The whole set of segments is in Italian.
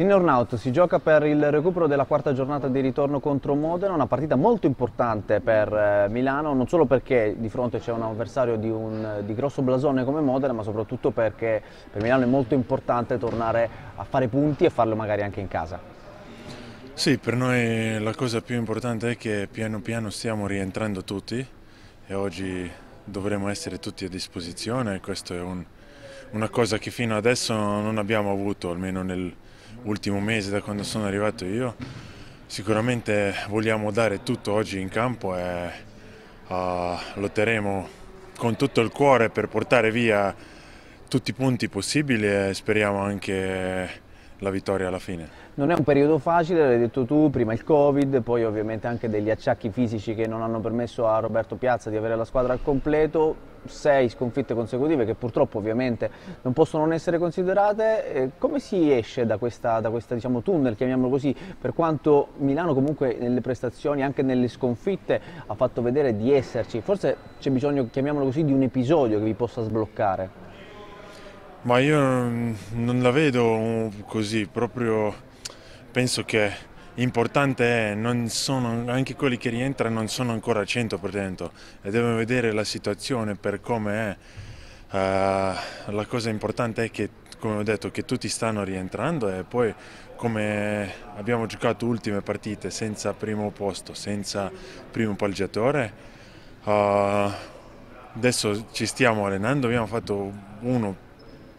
Senior Naut si gioca per il recupero della quarta giornata di ritorno contro Modena, una partita molto importante per eh, Milano, non solo perché di fronte c'è un avversario di, un, di, grosso blasone come Modena, ma soprattutto perché per Milano è molto importante tornare a fare punti e farlo magari anche in casa. Sì, per noi la cosa più importante è che piano piano stiamo rientrando tutti e oggi dovremo essere tutti a disposizione, questa è un, una cosa che fino adesso non abbiamo avuto, almeno nel ultimo mese da quando sono arrivato io. Sicuramente vogliamo dare tutto oggi in campo e uh, lotteremo con tutto il cuore per portare via tutti i punti possibili e speriamo anche la vittoria alla fine. Non è un periodo facile, l'hai detto tu, prima il Covid, poi ovviamente anche degli acciacchi fisici che non hanno permesso a Roberto Piazza di avere la squadra al completo, sei sconfitte consecutive che purtroppo ovviamente non possono non essere considerate. Eh, come si esce da questa, da questa diciamo, tunnel, chiamiamolo così, per quanto Milano comunque nelle prestazioni, anche nelle sconfitte, ha fatto vedere di esserci? Forse c'è bisogno, chiamiamolo così, di un episodio che vi possa sbloccare. Ma io non la vedo così, proprio penso che l'importante è non sono, anche quelli che rientrano non sono ancora al 100% e devono vedere la situazione per come è. Uh, la cosa importante è che, come ho detto, che tutti stanno rientrando e poi come abbiamo giocato ultime partite senza primo posto, senza primo palgiatore, uh, adesso ci stiamo allenando, abbiamo fatto uno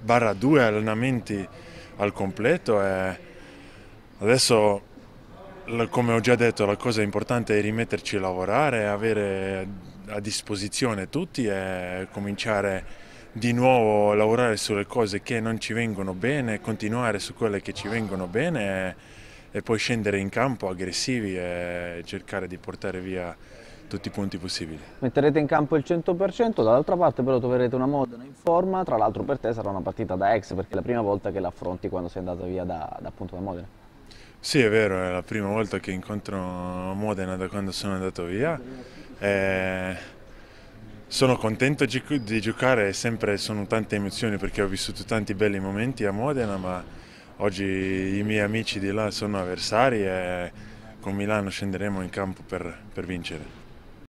barra due allenamenti al completo e adesso come ho già detto la cosa importante è rimetterci a lavorare, avere a disposizione tutti e cominciare di nuovo a lavorare sulle cose che non ci vengono bene, continuare su quelle che ci vengono bene e, e poi scendere in campo aggressivi e cercare di portare via tutti i punti possibili. Metterete in campo il 100%, dall'altra parte però troverete una Modena in forma, tra l'altro per te sarà una partita da ex perché è la prima volta che la affronti quando sei andato via da, da, appunto, da Modena. Sì è vero, è la prima volta che incontro Modena da quando sono andato via. Eh, sono contento di giocare, sempre sono tante emozioni perché ho vissuto tanti belli momenti a Modena, ma oggi i miei amici di là sono avversari e con Milano scenderemo in campo per, per vincere.